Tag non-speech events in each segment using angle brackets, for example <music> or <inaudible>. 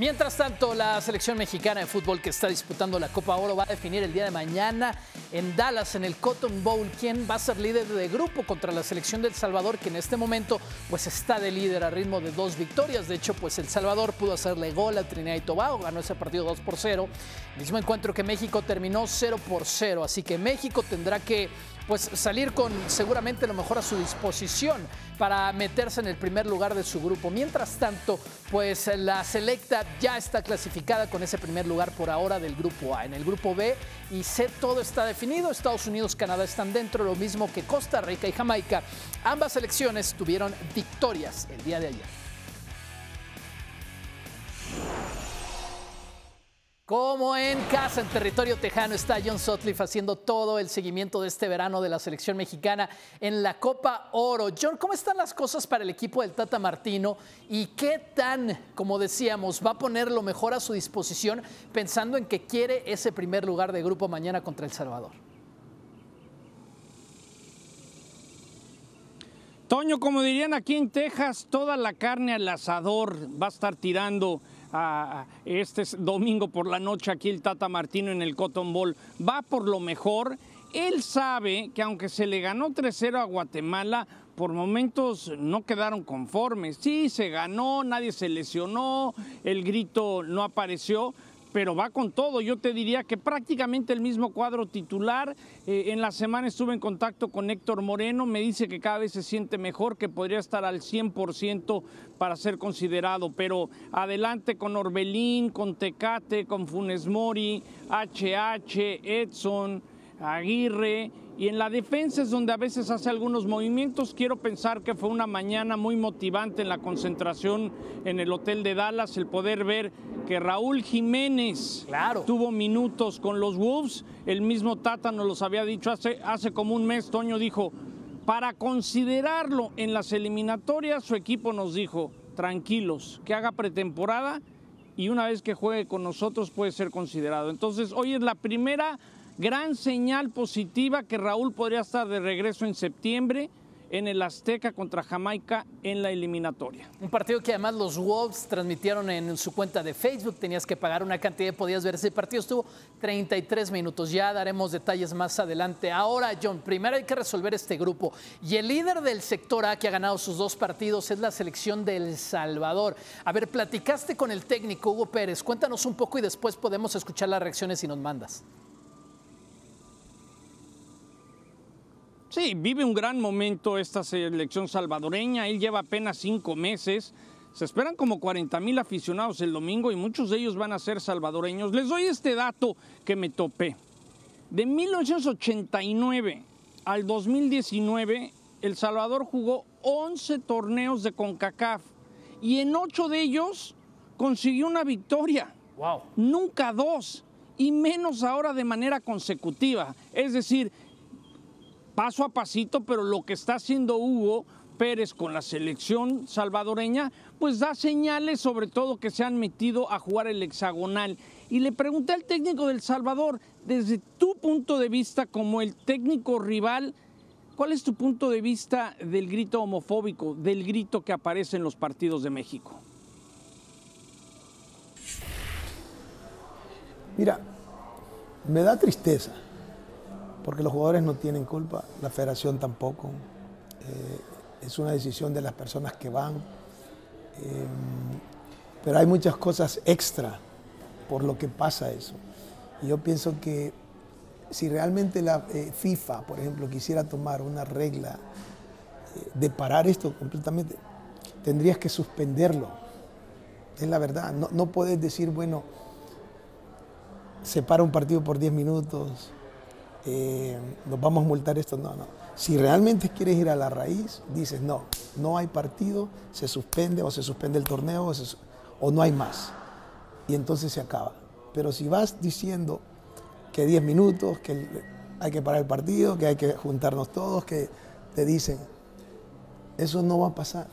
Mientras tanto, la selección mexicana de fútbol que está disputando la Copa Oro va a definir el día de mañana en Dallas, en el Cotton Bowl, quién va a ser líder de grupo contra la selección de El Salvador, que en este momento pues está de líder a ritmo de dos victorias. De hecho, pues El Salvador pudo hacerle gol a Trinidad y Tobago, ganó ese partido 2 por 0. Mismo encuentro que México terminó 0 por 0, así que México tendrá que pues salir con seguramente lo mejor a su disposición para meterse en el primer lugar de su grupo. Mientras tanto, pues la selecta ya está clasificada con ese primer lugar por ahora del grupo A. En el grupo B y C todo está definido. Estados Unidos, Canadá están dentro, lo mismo que Costa Rica y Jamaica. Ambas selecciones tuvieron victorias el día de ayer. Como en casa, en territorio tejano, está John Sotliff haciendo todo el seguimiento de este verano de la selección mexicana en la Copa Oro. John, ¿cómo están las cosas para el equipo del Tata Martino? ¿Y qué tan, como decíamos, va a poner lo mejor a su disposición pensando en que quiere ese primer lugar de grupo mañana contra El Salvador? Toño, como dirían aquí en Texas, toda la carne al asador va a estar tirando a este domingo por la noche aquí el Tata Martino en el Cotton Bowl. Va por lo mejor. Él sabe que aunque se le ganó 3-0 a Guatemala, por momentos no quedaron conformes. Sí, se ganó, nadie se lesionó, el grito no apareció, pero va con todo. Yo te diría que prácticamente el mismo cuadro titular. Eh, en la semana estuve en contacto con Héctor Moreno, me dice que cada vez se siente mejor, que podría estar al 100% para ser considerado, pero adelante con Orbelín, con Tecate, con Funes Mori, HH, Edson, Aguirre, y en la defensa es donde a veces hace algunos movimientos. Quiero pensar que fue una mañana muy motivante en la concentración en el Hotel de Dallas, el poder ver que Raúl Jiménez tuvo minutos con los Wolves. El mismo Tata nos los había dicho hace, hace como un mes, Toño dijo, para considerarlo en las eliminatorias, su equipo nos dijo, tranquilos, que haga pretemporada y una vez que juegue con nosotros puede ser considerado. Entonces, hoy es la primera Gran señal positiva que Raúl podría estar de regreso en septiembre en el Azteca contra Jamaica en la eliminatoria. Un partido que además los Wolves transmitieron en su cuenta de Facebook, tenías que pagar una cantidad, y podías ver ese partido, estuvo 33 minutos, ya daremos detalles más adelante. Ahora, John, primero hay que resolver este grupo. Y el líder del sector A que ha ganado sus dos partidos es la selección de El Salvador. A ver, platicaste con el técnico Hugo Pérez, cuéntanos un poco y después podemos escuchar las reacciones si nos mandas. Sí, vive un gran momento esta selección salvadoreña. Él lleva apenas cinco meses. Se esperan como 40 mil aficionados el domingo y muchos de ellos van a ser salvadoreños. Les doy este dato que me topé. De 1989 al 2019, El Salvador jugó 11 torneos de CONCACAF y en 8 de ellos consiguió una victoria. Wow. Nunca dos y menos ahora de manera consecutiva. Es decir, paso a pasito, pero lo que está haciendo Hugo Pérez con la selección salvadoreña, pues da señales sobre todo que se han metido a jugar el hexagonal. Y le pregunté al técnico del Salvador, desde tu punto de vista como el técnico rival, ¿cuál es tu punto de vista del grito homofóbico, del grito que aparece en los partidos de México? Mira, me da tristeza porque los jugadores no tienen culpa, la federación tampoco. Eh, es una decisión de las personas que van. Eh, pero hay muchas cosas extra por lo que pasa eso. Y yo pienso que si realmente la eh, FIFA, por ejemplo, quisiera tomar una regla de parar esto completamente, tendrías que suspenderlo. Es la verdad. No, no puedes decir, bueno, se para un partido por 10 minutos, eh, nos vamos a multar esto, no, no. Si realmente quieres ir a la raíz, dices, no, no hay partido, se suspende o se suspende el torneo o, o no hay más. Y entonces se acaba. Pero si vas diciendo que 10 minutos, que hay que parar el partido, que hay que juntarnos todos, que te dicen, eso no va a pasar.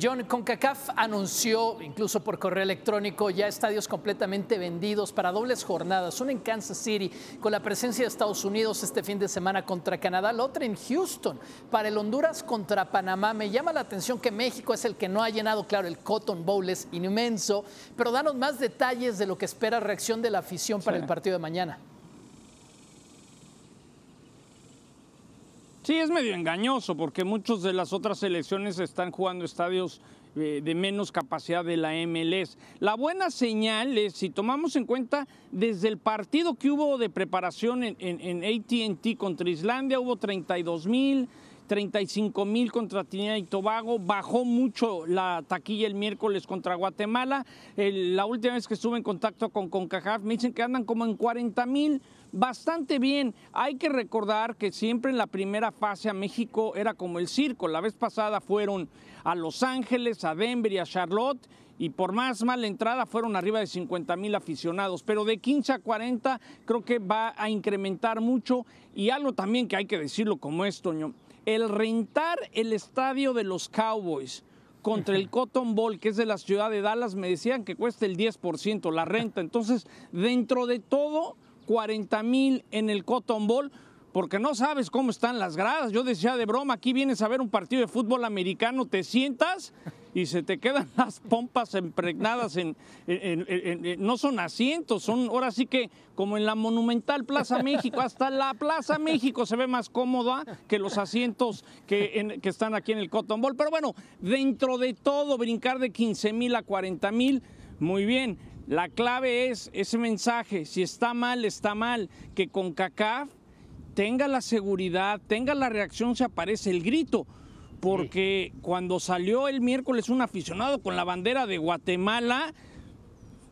John, CONCACAF anunció, incluso por correo electrónico, ya estadios completamente vendidos para dobles jornadas. Una en Kansas City, con la presencia de Estados Unidos este fin de semana contra Canadá, la otra en Houston, para el Honduras contra Panamá. Me llama la atención que México es el que no ha llenado, claro, el Cotton Bowl es inmenso, pero danos más detalles de lo que espera reacción de la afición para el partido de mañana. Sí, es medio engañoso porque muchas de las otras selecciones están jugando estadios eh, de menos capacidad de la MLS. La buena señal es, si tomamos en cuenta, desde el partido que hubo de preparación en, en, en ATT contra Islandia, hubo 32 mil, 35 mil contra Trinidad y Tobago. Bajó mucho la taquilla el miércoles contra Guatemala. la última vez que estuve en contacto con Concajaf, me dicen que andan como en 40 mil bastante bien. Hay que recordar que siempre en la primera fase a México era como el circo. La vez pasada fueron a Los Ángeles, a Denver y a Charlotte. Y por más mala entrada fueron arriba de 50 mil aficionados, pero de 15 a 40 creo que va a incrementar mucho. Y algo también que hay que decirlo como es, Toño, el rentar el estadio de los Cowboys contra el <laughs> Cotton Bowl, que es de la ciudad de Dallas, me decían que cuesta el 10% la renta. Entonces, dentro de todo, 40 mil en el Cotton Bowl, porque no sabes cómo están las gradas. Yo decía de broma, aquí vienes a ver un partido de fútbol americano, te sientas y se te quedan <laughs> las pompas impregnadas en, no son asientos, son ahora sí que como en la monumental Plaza México, hasta la Plaza México se ve más cómoda que los asientos que, están aquí en el Cotton Bowl. Pero bueno, dentro de todo, brincar de 15 mil a 40 mil, muy bien. La clave es ese mensaje, si está mal, está mal, que con CACAF tenga la seguridad, tenga la reacción, se aparece el grito porque cuando salió el miércoles un aficionado con la bandera de Guatemala,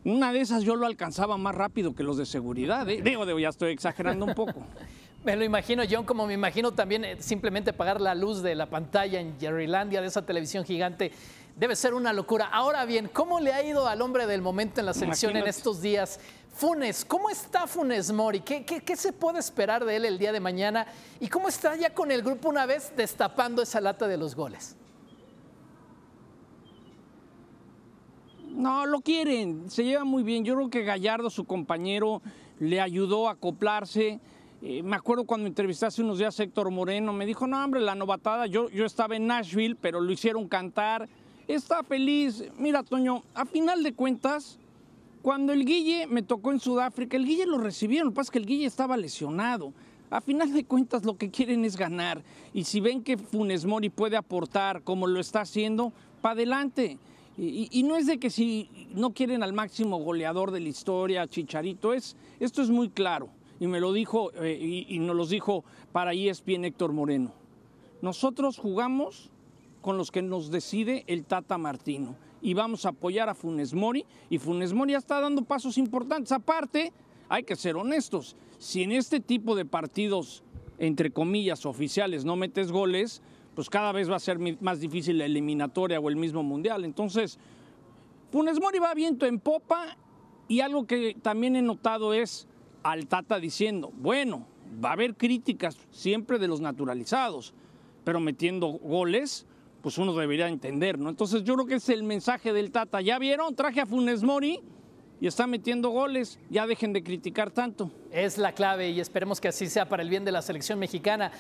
una de esas yo lo alcanzaba más rápido que los de seguridad. ¿eh? Digo, ya estoy exagerando un poco. <laughs> Me lo imagino, John, como me imagino también eh, simplemente pagar la luz de la pantalla en Jerrylandia, de esa televisión gigante, debe ser una locura. Ahora bien, ¿cómo le ha ido al hombre del momento en la selección en estos días? Funes, ¿cómo está Funes Mori? ¿Qué, se puede esperar de él el día de mañana? ¿Y cómo está ya con el grupo una vez destapando esa lata de los goles? No, lo quieren, se lleva muy bien. Yo creo que Gallardo, su compañero, le ayudó a acoplarse. Eh, me acuerdo cuando entrevisté hace unos días a Héctor Moreno, me dijo, no, hombre, la novatada, yo, yo estaba en Nashville, pero lo hicieron cantar. Está feliz. Mira, Toño, a final de cuentas, cuando el Guille me tocó en Sudáfrica, el Guille lo recibieron, lo que pasa es que el Guille estaba lesionado. A final de cuentas lo que quieren es ganar y si ven que Funes Mori puede aportar como lo está haciendo, para adelante. Y, no es de que si no quieren al máximo goleador de la historia, Chicharito, es, esto es muy claro. Y me lo dijo, eh, y, y, nos lo dijo para ESPN Héctor Moreno. Nosotros jugamos con los que nos decide el Tata Martino y vamos a apoyar a Funes Mori. Y Funes Mori ya está dando pasos importantes. Aparte, hay que ser honestos, si en este tipo de partidos, entre comillas, oficiales, no metes goles, pues cada vez va a ser más difícil la eliminatoria o el mismo mundial. Entonces, Funes Mori va viento en popa y algo que también he notado es al Tata diciendo, bueno, va a haber críticas siempre de los naturalizados, pero metiendo goles, pues uno debería entender, ¿no? Entonces yo creo que es el mensaje del Tata. Ya vieron, traje a Funes Mori y está metiendo goles, ya dejen de criticar tanto. Es la clave y esperemos que así sea para el bien de la selección mexicana.